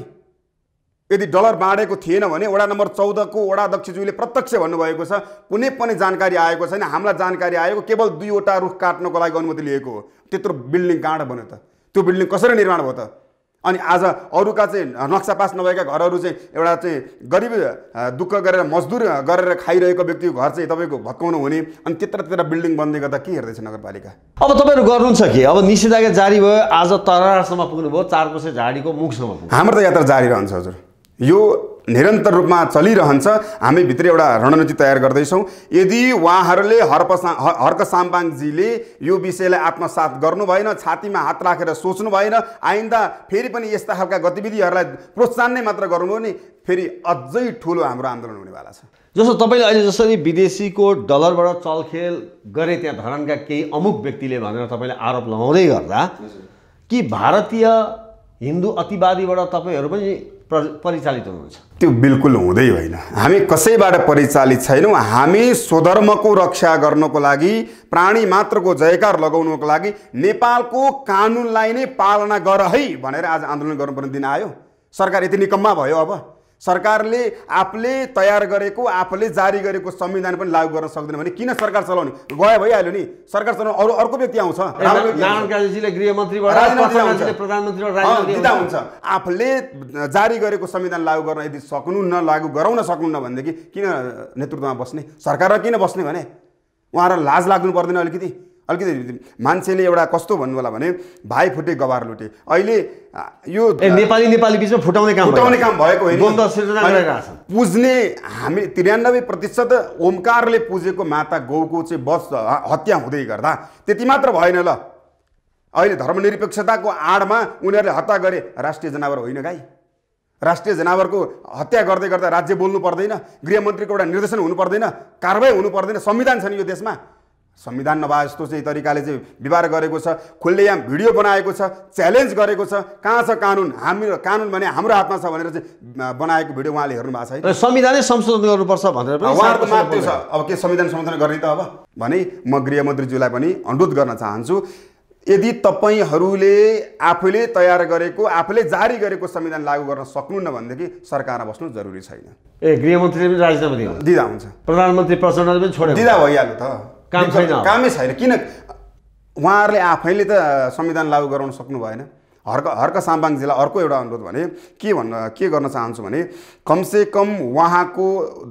Speaker 1: यदि डलर बाँडेको थिएन भने वडा नम्बर चौधको वडा अध्यक्षज्यूले प्रत्यक्ष भन्नुभएको छ कुनै पनि जानकारी आएको छैन हामीलाई जानकारी आएको केवल दुईवटा रुख काट्नको लागि अनुमति लिएको हो त्यत्रो बिल्डिङ काँड भन्यो त त्यो बिल्डिङ कसरी निर्माण भयो त अनि आज अरूका चाहिँ नक्सा पास नभएका घरहरू चाहिँ एउटा चाहिँ गरिब दुःख गरेर मजदुर गरेर खाइरहेको व्यक्तिको घर चाहिँ तपाईँको भत्काउनु हुने अनि त्यत्र त्यत्र बिल्डिङ बन्दै गर्दा के हेर्दैछ
Speaker 2: नगरपालिका अब तपाईँहरू गर्नुहुन्छ कि अब निषेधाज्ञा जारी भयो आज तरारसम्म पुग्नुभयो चार कोसे झाडीको मुखसम्म
Speaker 1: हाम्रो त यात्रा जारी रहन्छ हजुर यो निरन्तर रूपमा चलिरहन्छ हामी भित्र एउटा रणनीति तयार गर्दैछौँ यदि उहाँहरूले हर्पसा हर्क साम्बाङजीले यो विषयलाई आत्मसात गर्नु भएन छातीमा हात राखेर सोच्नु भएन आइन्दा फेरि पनि यस्ता खालका गतिविधिहरूलाई प्रोत्साहन नै मात्र गर्नुभयो नि फेरि अझै ठुलो हाम्रो आन्दोलन हुनेवाला छ
Speaker 2: जस्तो तपाईँले अहिले जसरी विदेशीको डलरबाट चलखेल गरे त्यहाँ धरानका केही अमुक व्यक्तिले भनेर तपाईँले आरोप लगाउँदै गर्दा कि भारतीय हिन्दू अतिवादीबाट तपाईँहरू पनि परिचालित हुनुहुन्छ
Speaker 1: त्यो बिल्कुल हुँदै होइन हामी कसैबाट परिचालित छैनौँ हामी स्वधर्मको रक्षा गर्नको लागि प्राणी मात्रको जयकार लगाउनको लागि नेपालको कानुनलाई नै पालना गर है भनेर आज आन्दोलन गर्नुपर्ने दिन आयो सरकार यति निकम्मा भयो अब सरकारले आफूले तयार गरेको आफूले जारी गरेको संविधान पनि लागू गर्न सक्दैन भने किन सरकार चलाउने गयो भइहाल्यो नि सरकार चलाउनु अरू अर्को व्यक्ति आउँछ हुन्छ आफूले जारी गरेको संविधान लागू गर्न यदि सक्नु न लागू गराउन सक्नुहुन्न भनेदेखि किन नेतृत्वमा बस्ने सरकारमा किन बस्ने भने उहाँहरूलाई लाज लाग्नु पर्दैन अलिकति अलिकति मान्छेले एउटा कस्तो भन्नु होला भने भाइ फुटे गवार लुटे अहिले यो नेपाली नेपाली
Speaker 2: बिचमा फुटाउने काम फुटाउने काम भएको होइन
Speaker 1: पुज्ने हामी त्रियानब्बे प्रतिशत ओमकारले पुजेको माता गौको चाहिँ बस हत्या हुँदै गर्दा त्यति मात्र भएन ल अहिले धर्मनिरपेक्षताको आडमा उनीहरूले हत्या गरे राष्ट्रिय जनावर होइन गाई राष्ट्रिय जनावरको हत्या गर्दै गर्दा राज्य बोल्नु पर्दैन गृहमन्त्रीको एउटा निर्देशन हुनु पर्दैन कारवाही हुनु पर्दैन संविधान छ नि यो देशमा संविधान नभए जस्तो चाहिँ तरिकाले चाहिँ व्यवहार गरेको छ खुल्लेआम भिडियो बनाएको छ च्यालेन्ज गरेको छ कहाँ छ कानुन हाम्रो कानुन भने हाम्रो हातमा छ भनेर चाहिँ बनाएको भिडियो उहाँले हेर्नु भएको है
Speaker 2: संविधानै संशोधन गर्नुपर्छ
Speaker 1: भनेर उहाँहरूको मात्र त्यो छ अब के संविधान संशोधन गर्ने त अब भने म गृहमन्त्रीज्यूलाई पनि अनुरोध गर्न चाहन्छु यदि तपाईँहरूले आफूले तयार गरेको आफूले जारी गरेको संविधान लागू गर्न सक्नुहुन्न भनेदेखि सरकारमा बस्नु जरुरी छैन
Speaker 2: ए गृहमन्त्रीले पनि राजीनामा दिँदा हुन्छ प्रधानमन्त्री प्रचण्डले पनि छोडेर दिँदा भइहाल्यो त काम छैन कामै
Speaker 1: छैन किन उहाँहरूले आफैले त संविधान लागू गराउन सक्नु भएन हर्क हर्क जिल्ला अर्को एउटा अनुरोध भने के भन्न के गर्न चाहन्छु भने कमसेकम उहाँको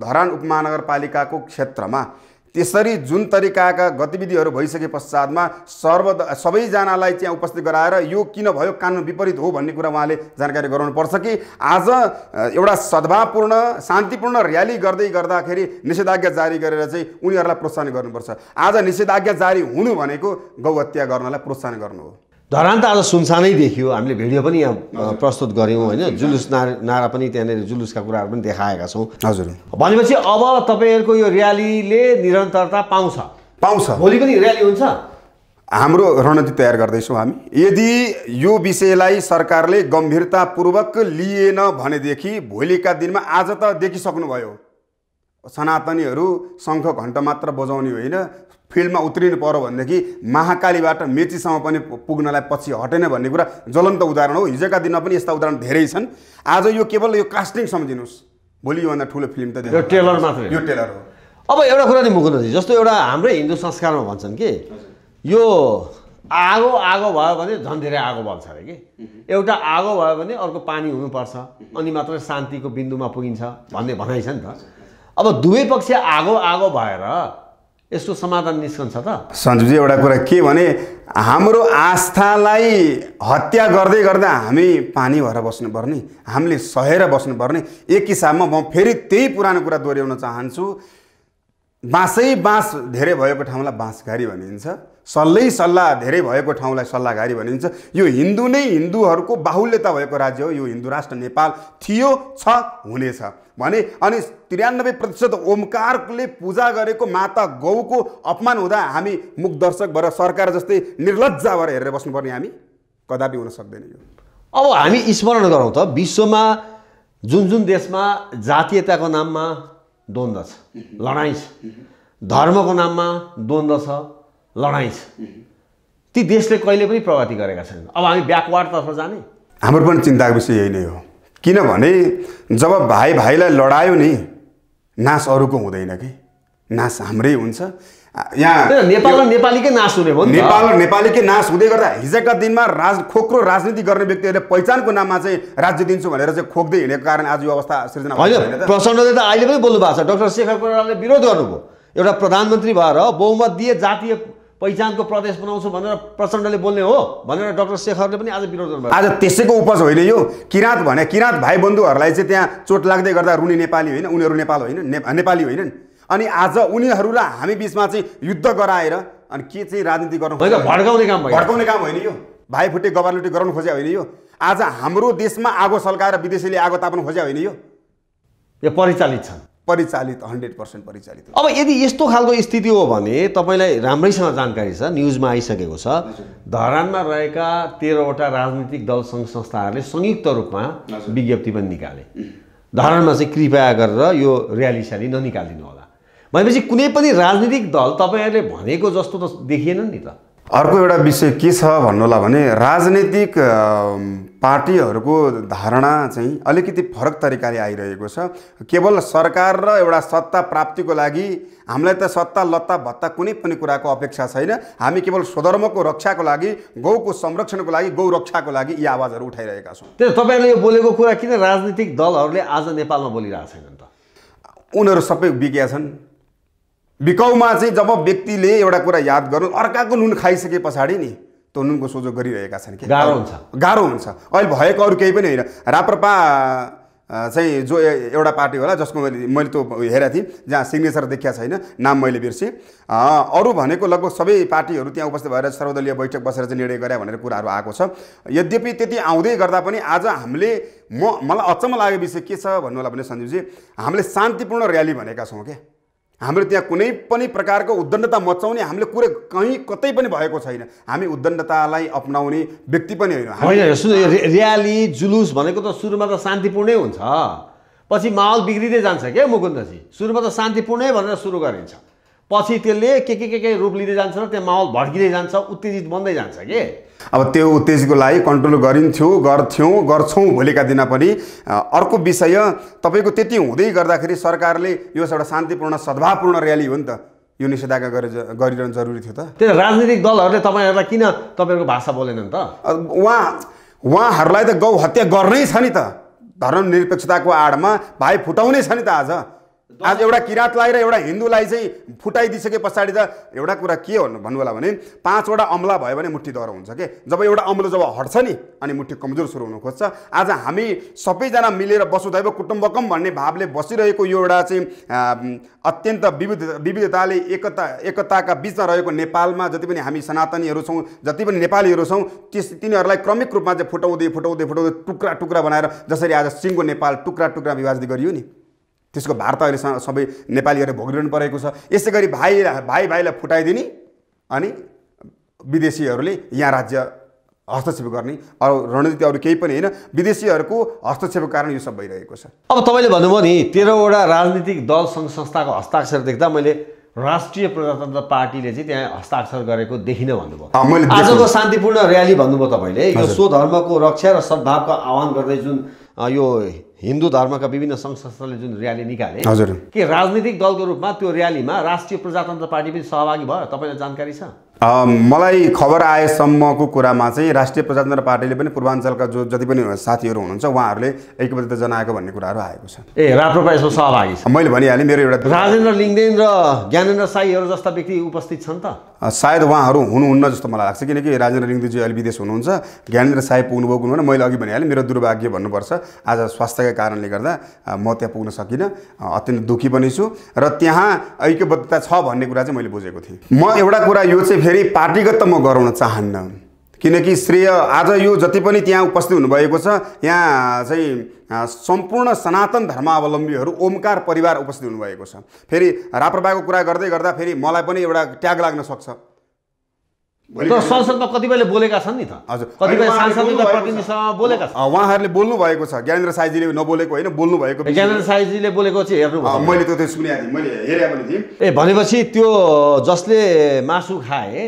Speaker 1: धरान उपमहानगरपालिकाको क्षेत्रमा त्यसरी जुन तरिकाका गतिविधिहरू भइसके पश्चातमा सर्व सबैजनालाई चाहिँ उपस्थित गराएर यो किन भयो कानुन विपरीत हो भन्ने कुरा उहाँले जानकारी गराउनु पर्छ कि आज एउटा सद्भावपूर्ण शान्तिपूर्ण ऱ्याली गर्दै गर्दाखेरि निषेधाज्ञा जारी गरेर चाहिँ उनीहरूलाई प्रोत्साहन गर्नुपर्छ आज निषेधाज्ञा जारी हुनु भनेको गौहत्या गर्नलाई प्रोत्साहन गर्नु हो
Speaker 2: धरान त आज सुनसानै देखियो हामीले भिडियो पनि यहाँ प्रस्तुत गऱ्यौँ होइन जुलुस नारा नारा पनि त्यहाँनिर जुलुसका कुराहरू पनि देखाएका छौँ हजुर भनेपछि अब तपाईँहरूको यो र्यालीले निरन्तरता पाउँछ पाउँछ भोलि पनि र्याली हुन्छ
Speaker 1: हाम्रो रणनीति तयार गर्दैछौँ हामी यदि यो विषयलाई सरकारले गम्भीरतापूर्वक लिएन भनेदेखि भोलिका दिनमा आज त देखिसक्नुभयो सनातनीहरू शङ्ख घण्ट मात्र बजाउने होइन फिल्डमा उत्रिनु पऱ्यो भनेदेखि महाकालीबाट मेचीसम्म पनि पुग्नलाई पछि हटेन भन्ने कुरा ज्वलन्त उदाहरण हो हिजोका दिनमा पनि यस्ता उदाहरण धेरै छन् आज यो केवल यो कास्टिङ सम्झिनुहोस् भोलि योभन्दा ठुलो फिल्म त यो टेलर मात्रै यो टेलर हो
Speaker 2: अब एउटा कुरा नि मुकुन्दजी जस्तो एउटा हाम्रै हिन्दू संस्कारमा भन्छन् कि यो आगो आगो भयो भने झन् धेरै आगो बल्छ अरे कि एउटा आगो भयो भने अर्को पानी हुनुपर्छ अनि मात्र शान्तिको बिन्दुमा पुगिन्छ भन्ने भनाइ छ नि त अब दुवै पक्ष आगो आगो भएर यसको समाधान निस्कन्छ त
Speaker 1: सञ्जीवजी एउटा कुरा के भने हाम्रो आस्थालाई हत्या गर्दै गर्दा हामी पानी भएर बस्नुपर्ने हामीले सहेर बस्नुपर्ने एक हिसाबमा म फेरि त्यही पुरानो कुरा दोहोऱ्याउन चाहन्छु बाँसै बाँस धेरै भएको ठाउँलाई बाँसघारी भनिन्छ सल्लै सल्लाह धेरै भएको ठाउँलाई सल्लाहघारी भनिन्छ यो हिन्दू नै हिन्दूहरूको बाहुल्यता भएको राज्य हो यो हिन्दू राष्ट्र नेपाल थियो छ हुनेछ भने अनि त्रियानब्बे प्रतिशत ओमकारले पूजा गरेको माता गौको अपमान हुँदा हामी मुख दर्शक भएर सरकार जस्तै निर्लज्जा भएर हेरेर बस्नुपर्ने हामी कदापि हुन सक्दैन
Speaker 2: यो अब हामी स्मरण गरौँ त विश्वमा जुन जुन देशमा जातीयताको नाममा द्वन्द छ लडाइँ छ धर्मको नाममा द्वन्द छ लडाइँ छ ती देशले कहिले पनि प्रगति गरेका छैनन् अब हामी ब्याकवार्डतर्फ जाने
Speaker 1: हाम्रो पनि चिन्ताको विषय यही नै हो किनभने जब भाइ भाइलाई लडायो नि नाश अरूको हुँदैन कि नाश हाम्रै हुन्छ यहाँ नेपाल नेपालीकै नाश हुने भयो नेपाल र नेपालीकै नाश हुँदै गर्दा हिजोका दिनमा राज खोक्रो राजनीति गर्ने व्यक्तिहरूले पहिचानको नाममा
Speaker 2: चाहिँ राज्य दिन्छु भनेर चाहिँ खोक्दै हिँडेको कारण आज यो अवस्था
Speaker 1: सृजना होइन
Speaker 2: प्रचण्डले त अहिले पनि बोल्नु भएको छ डाक्टर शेखर कोरालाले विरोध गर्नुभयो एउटा प्रधानमन्त्री भएर बहुमत दिए जातीय पहिचानको प्रदेश बनाउँछु भनेर प्रचण्डले बोल्ने हो भनेर डक्टर शेखरले पनि आज विरोध गर्नुभयो आज त्यसैको उपज होइन यो
Speaker 1: किराँत भने किराँत भाइ बन्धुहरूलाई चाहिँ त्यहाँ चोट लाग्दै गर्दा रुने नेपाली होइन उनीहरू नेपाल होइन नेपाली होइनन् अनि आज उनीहरूलाई हामी बिचमा चाहिँ युद्ध गराएर अनि के चाहिँ राजनीति गर्नु
Speaker 2: भड्काउने काम भड्काउने
Speaker 1: काम होइन यो भाइ फुटे गबालुटी गराउनु खोज्या होइन यो आज हाम्रो देशमा आगो सल्काएर विदेशीले आगो ताप्नु खोजे होइन यो
Speaker 2: यो परिचालित छन्
Speaker 1: परिचालित हन्ड्रेड पर्सेन्ट परिचालित
Speaker 2: अब यदि यस्तो खालको स्थिति हो भने तपाईँलाई राम्रैसँग जानकारी छ न्युजमा आइसकेको छ धरानमा रहेका तेह्रवटा राजनीतिक दल सङ्घ संस्थाहरूले संयुक्त रूपमा विज्ञप्ति पनि निकाले धरानमा चाहिँ कृपया गरेर यो ऱ्याली स्याली ननिकालिदिनु होला भनेपछि कुनै पनि राजनीतिक दल तपाईँहरूले भनेको जस्तो त देखिएन नि त
Speaker 1: अर्को एउटा विषय के छ भन्नुहोला भने राजनीतिक पार्टीहरूको धारणा चाहिँ अलिकति फरक तरिकाले आइरहेको छ केवल सरकार र एउटा सत्ता प्राप्तिको लागि हामीलाई त सत्ता लत्ता भत्ता कुनै पनि कुराको अपेक्षा छैन हामी केवल स्वधर्मको रक्षाको लागि गौको संरक्षणको लागि गौ रक्षाको लागि यी आवाजहरू उठाइरहेका छौँ
Speaker 2: त्यो तपाईँहरूले यो बोलेको कुरा किन राजनीतिक दलहरूले आज नेपालमा बोलिरहेको छैनन् त उनीहरू सबै
Speaker 1: बिग्या छन् बिकाउमा चाहिँ जब व्यक्तिले एउटा कुरा याद गर्नु अर्काको नुन खाइसके पछाडि नि त्यो नुनको सोझो गरिरहेका छन् कि गाह्रो हुन्छ गाह्रो हुन्छ अहिले भएको अरू केही पनि होइन राप्रपा चाहिँ जो एउटा पार्टी होला जसको मैले मैले त्यो हेरेको थिएँ जहाँ सिग्नेचर देखिया छैन नाम मैले बिर्सेँ अरू भनेको लगभग सबै पार्टीहरू त्यहाँ उपस्थित भएर सर्वदलीय बैठक बसेर चाहिँ निर्णय गरे भनेर कुराहरू आएको छ यद्यपि त्यति आउँदै गर्दा पनि आज हामीले म मलाई अचम्म लागेको विषय के छ भन्नु होला भने सञ्जीवजी हामीले शान्तिपूर्ण र्याली भनेका छौँ क्या हाम्रो त्यहाँ कुनै पनि प्रकारको उद्दण्डता मचाउने हामीले कुरै कहीँ कतै पनि भएको छैन हामी उद्दण्डतालाई अप्नाउने व्यक्ति पनि होइन होइन
Speaker 2: र्याली जुलुस भनेको त सुरुमा त शान्तिपूर्णै हुन्छ पछि माहौल बिग्रिँदै जान्छ क्या मुकुन्दजी सुरुमा त शान्तिपूर्णै भनेर सुरु गरिन्छ पछि त्यसले के के के के रूप लिँदै जान्छ र त्यहाँ माहौल भड्किँदै जान्छ उत्तेजित बन्दै जान्छ कि
Speaker 1: अब त्यो उत्तेजको लागि कन्ट्रोल गरिन्थ्यो गर्थ्यौँ गर्छौँ भोलिका दिन पनि अर्को विषय तपाईँको त्यति हुँदै गर्दाखेरि सरकारले यो एउटा शान्तिपूर्ण सद्भावपूर्ण र्याली हो नि त यो निषेधाज्ञा गरे गरिरहनु जरुरी थियो त
Speaker 2: त्यो राजनीतिक दलहरूले तपाईँहरूलाई किन तपाईँहरूको भाषा बोलेनन् त उहाँ उहाँहरूलाई त गौ हत्या
Speaker 1: गर्नै छ नि त धर्मनिरपेक्षताको आडमा भाइ फुटाउनै छ नि त आज आज एउटा किराँतलाई र एउटा हिन्दूलाई चाहिँ फुटाइदिइसके पछाडि त एउटा कुरा के भन्नु भन्नु भने पाँचवटा अम्ला भयो भने मुठी डह्रो हुन्छ के जब एउटा अम्लो जब हट्छ नि अनि मुठी कमजोर सुरु हुन खोज्छ आज हामी सबैजना मिलेर वसुधैव कुटुम्बकम भन्ने भावले बसिरहेको यो एउटा चाहिँ अत्यन्त विविध विविधताले एकता एकताका बिचमा रहेको नेपालमा जति पनि हामी सनातनीहरू छौँ जति पनि नेपालीहरू छौँ त्यस तिनीहरूलाई क्रमिक रूपमा चाहिँ फुटाउँदै फुटाउँदै फुटाउँदै टुक्रा टुक्रा बनाएर जसरी आज सिङ्गो नेपाल टुक्रा टुक्रा विभाजित गरियो नि त्यसको भार त अहिले सबै नेपालीहरू भोगिरहनु परेको छ यसै गरी भाइ भाइ भाइलाई फुटाइदिने अनि विदेशीहरूले यहाँ राज्य हस्तक्षेप गर्ने अरू रणनीति अरू केही पनि होइन विदेशीहरूको हस्तक्षेपको कारण यो सब भइरहेको छ
Speaker 2: अब तपाईँले भन्नुभयो नि तेह्रवटा राजनीतिक दल सङ्घ संस्थाको हस्ताक्षर देख्दा मैले राष्ट्रिय प्रजातन्त्र पार्टीले चाहिँ त्यहाँ हस्ताक्षर गरेको देखिनँ भन्नुभयो आजको शान्तिपूर्ण र्याली भन्नुभयो तपाईँले यो स्वधर्मको रक्षा र सद्भावको आह्वान गर्दै जुन यो हिन्दू धर्मका विभिन्न सङ्घ संस्थाले जुन ऱ्याली निकाले हजुर के राजनीतिक दलको रूपमा त्यो ऱ्यालीमा राष्ट्रिय प्रजातन्त्र पार्टी पनि सहभागी भयो तपाईँलाई जानकारी छ
Speaker 1: मलाई खबर आएसम्मको कुरामा चाहिँ राष्ट्रिय प्रजातन्त्र पार्टीले पनि पूर्वाञ्चलका जो जति पनि साथीहरू हुनुहुन्छ उहाँहरूले एकबद्धता जनाएको भन्ने कुराहरू आएको छ ए राप्रपा यसमा
Speaker 2: सहभागी छ मैले भनिहालेँ मेरो एउटा राजेन्द्र लिङ्गदेन र ज्ञानेन्द्र साईहरू जस्ता व्यक्ति उपस्थित छन् त
Speaker 1: सायद उहाँहरू हुनुहुन्न जस्तो मलाई लाग्छ किनकि राजेन्द्र लिङ्गदेनजी अहिले विदेश हुनुहुन्छ ज्ञानेन्द्र साई पुग्नुभएको हुनुहुन्न मैले अघि भनिहालेँ मेरो दुर्भाग्य भन्नुपर्छ आज स्वास्थ्यका कारणले गर्दा म त्यहाँ पुग्न सकिनँ अत्यन्त दुःखी पनि छु र त्यहाँ ऐक्यबद्धता छ भन्ने कुरा चाहिँ मैले बुझेको थिएँ म एउटा कुरा यो चाहिँ फेरि पार्टीगत म गराउन चाहन्न किनकि श्रेय आज यो जति पनि त्यहाँ उपस्थित हुनुभएको छ यहाँ चाहिँ सम्पूर्ण सनातन धर्मावलम्बीहरू ओमकार परिवार उपस्थित हुनुभएको छ फेरि राप्रपाको कुरा गर्दै गर्दा फेरि मलाई पनि एउटा ट्याग लाग्न सक्छ तर
Speaker 2: संसदमा कतिपयले बोलेका छन् नि त
Speaker 1: हजुर कतिपय सांसदले प्रतिनिधिसभामा
Speaker 2: बोलेका छन् उहाँहरूले
Speaker 1: बोल्नु भएको छ ज्ञानेन्द्र साईजीले नबोलेको होइन बोल्नु भएको ज्ञानेन्द्र
Speaker 2: साईजीले बोलेको चाहिँ हेर्नु मैले
Speaker 1: त त्यो सुने मैले हेरे पनि थिएँ
Speaker 2: ए भनेपछि त्यो जसले मासु खाए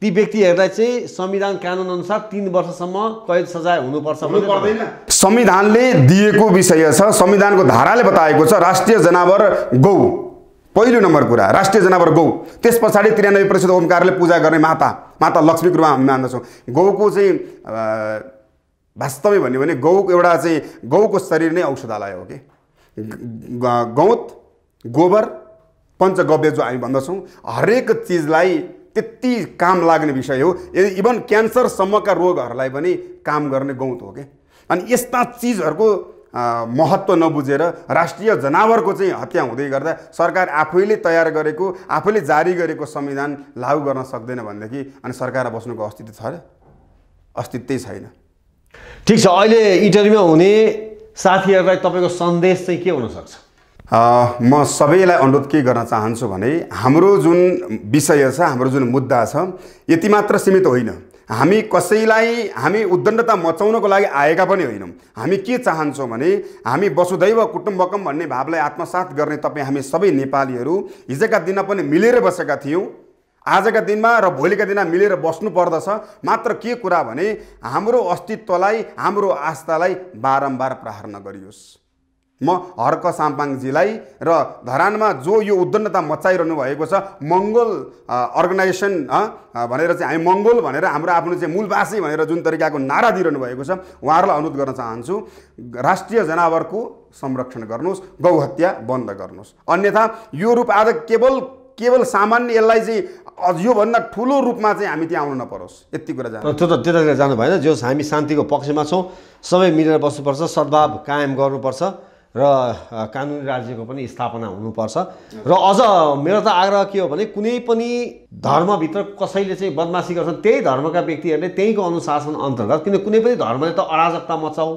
Speaker 2: ती व्यक्तिहरूलाई चाहिँ संविधान कानुन अनुसार तिन वर्षसम्म कैद सजाय हुनुपर्छ
Speaker 1: संविधानले दिएको विषय छ संविधानको धाराले बताएको छ राष्ट्रिय जनावर गौ पहिलो नम्बर कुरा राष्ट्रिय जनावर गौ त्यस पछाडि त्रियानब्बे प्रतिशत ओमकारले पूजा गर्ने माता माता लक्ष्मीको रूपमा हामी मान्दछौँ गौको चाहिँ वास्तवमै भन्यो भने गौ एउटा चाहिँ गौको शरीर नै औषधालय हो कि गौत गोबर पञ्चगव्य जो हामी भन्दछौँ हरेक चिजलाई त्यति काम लाग्ने विषय हो इभन क्यान्सरसम्मका रोगहरूलाई पनि काम गर्ने गौत हो कि अनि यस्ता चिजहरूको महत्त्व नबुझेर राष्ट्रिय जनावरको चाहिँ हत्या हुँदै गर्दा सरकार आफैले तयार गरेको आफैले जारी गरेको संविधान लागू गर्न सक्दैन भनेदेखि
Speaker 2: अनि सरकार बस्नुको अस्तित्व छ र अस्तित्वै छैन ठिक छ अहिले इन्टरभ्यूमा हुने साथीहरूलाई तपाईँको सन्देश चाहिँ के हुनसक्छ
Speaker 1: म सबैलाई अनुरोध के गर्न चाहन्छु भने हाम्रो जुन विषय छ हाम्रो जुन मुद्दा छ यति मात्र सीमित होइन हामी कसैलाई हामी उद्दण्डता मचाउनको लागि आएका पनि होइनौँ हामी के चाहन्छौँ भने हामी वसुधैव कुटुम्बकम भन्ने भावलाई आत्मसात गर्ने तपाईँ हामी सबै नेपालीहरू हिजोका दिनमा पनि मिलेर बसेका थियौँ आजका दिनमा र भोलिका दिनमा मिलेर बस्नु पर्दछ मात्र के कुरा भने हाम्रो अस्तित्वलाई हाम्रो आस्थालाई बारम्बार प्रहार नगरियोस् म हर्क साम्पाङजीलाई र धरानमा जो यो उद्धन्नता मचाइरहनु भएको छ मङ्गोल अर्गनाइजेसन भनेर चाहिँ हामी मङ्गोल भनेर हाम्रो आफ्नो चाहिँ मूलवासी भनेर जुन तरिकाको नारा दिइरहनु भएको छ उहाँहरूलाई अनुरोध गर्न चाहन्छु राष्ट्रिय जनावरको संरक्षण गर्नुहोस् गौहत्या बन्द गर्नुहोस् अन्यथा यो रूप आज केवल केवल सामान्य यसलाई चाहिँ योभन्दा ठुलो रूपमा चाहिँ हामी त्यहाँ आउनु नपरोस् यति कुरा
Speaker 2: जानु त्यो त त्यतातिर जानु भएन जो हामी शान्तिको पक्षमा छौँ सबै मिलेर बस्नुपर्छ सद्भाव कायम गर्नुपर्छ र कानुनी राज्यको पनि स्थापना हुनुपर्छ र अझ मेरो त आग्रह के हो भने कुनै पनि धर्मभित्र कसैले चाहिँ बदमासी गर्छन् त्यही धर्मका व्यक्तिहरूले त्यहीको अनुशासन अन्तर्गत किन कुनै पनि धर्मले त अराजकता मचाऊ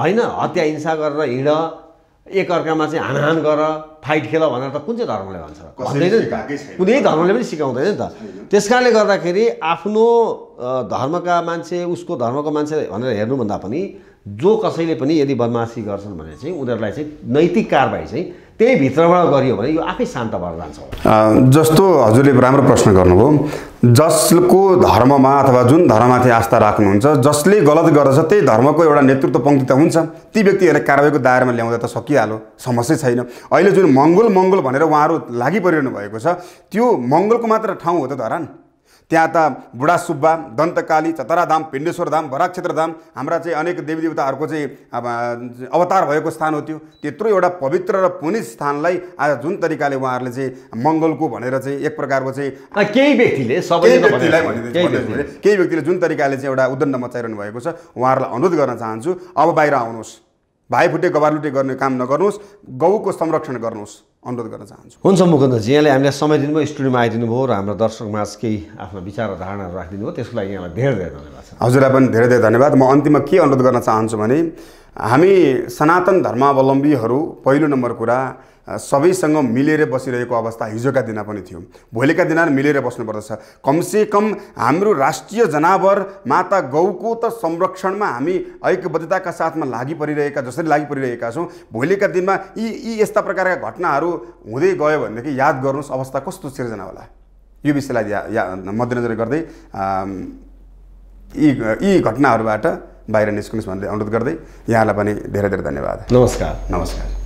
Speaker 2: होइन हत्या हिंसा गरेर हिँड एकअर्कामा चाहिँ हानहान गर फाइट खेल भनेर त कुन चाहिँ धर्मले भन्छ भन्दैन नि त कुनै धर्मले पनि सिकाउँदैन नि त त्यस कारणले गर्दाखेरि आफ्नो धर्मका मान्छे उसको धर्मको मान्छे भनेर हेर्नुभन्दा पनि जो कसैले पनि यदि बदमासी गर्छन् भने चाहिँ उनीहरूलाई चाहिँ नैतिक कारवाही चाहिँ त्यही भित्रबाट गरियो भने यो आफै शान्त भएर
Speaker 1: जान्छ जस्तो हजुरले राम्रो प्रश्न गर्नुभयो जसको धर्ममा अथवा जुन धर्ममाथि आस्था राख्नुहुन्छ जसले गलत गर्दछ त्यही धर्मको एउटा नेतृत्व पङ्क्ति त हुन्छ ती व्यक्तिहरूले कारवाहीको दायरामा ल्याउँदा त सकिहाल्यो समस्या छैन अहिले जुन मङ्गोल मङ्गोल भनेर उहाँहरू लागि परिरहनु भएको छ त्यो मङ्गोलको मात्र ठाउँ हो त धरान त्यहाँ त बुढा सुब्बा दन्तकाली चतराधाम पिण्डेश्वर धाम बराक क्षेत्रधाम हाम्रा चाहिँ अनेक देवी देवीदेवताहरूको चाहिँ अवतार भएको स्थान हो त्यो त्यत्रो एउटा पवित्र र पुनित स्थानलाई आज जुन तरिकाले उहाँहरूले चाहिँ मङ्गलको भनेर चाहिँ एक प्रकारको चाहिँ
Speaker 2: केही व्यक्तिले सबैलाई
Speaker 1: केही व्यक्तिले जुन तरिकाले चाहिँ एउटा उद्दण्ड मचाइरहनु भएको छ उहाँहरूलाई अनुरोध गर्न चाहन्छु अब बाहिर आउनुहोस् भाइफुटे गबारलुटे गर्ने काम नगर्नुहोस् गौको संरक्षण गर्नुहोस् अनुरोध
Speaker 2: गर्न चाहन्छु हुन्छ मुकुन्दजी यहाँले हामीलाई समय दिनुभयो स्टुडियोमा आइदिनु भयो र हाम्रो दर्शकमा केही आफ्नो विचार धारणाहरू राखिदिनु भयो त्यसको लागि यहाँलाई धेरै धेरै
Speaker 1: धन्यवाद हजुरलाई पनि धेरै धेरै धन्यवाद म अन्तिममा के अनुरोध गर्न चाहन्छु भने हामी सनातन धर्मावलम्बीहरू पहिलो नम्बर कुरा सबैसँग मिलेर बसिरहेको अवस्था हिजोका दिन पनि थियो भोलिका दिन मिलेर बस्नुपर्दछ कमसेकम हाम्रो राष्ट्रिय जनावर माता गौको त संरक्षणमा हामी ऐक्यबद्धताका साथमा लागि परिरहेका जसरी लागि परिरहेका छौँ भोलिका दिनमा यी यी यस्ता प्रकारका घटनाहरू हुँदै गयो भनेदेखि याद गर्नुहोस् अवस्था कस्तो सिर्जना होला यो विषयलाई मध्यनजर गर्दै यी यी घटनाहरूबाट बाहिर निस्कनुहोस् भन्दै अनुरोध गर्दै यहाँलाई पनि धेरै धेरै धन्यवाद नमस्कार नमस्कार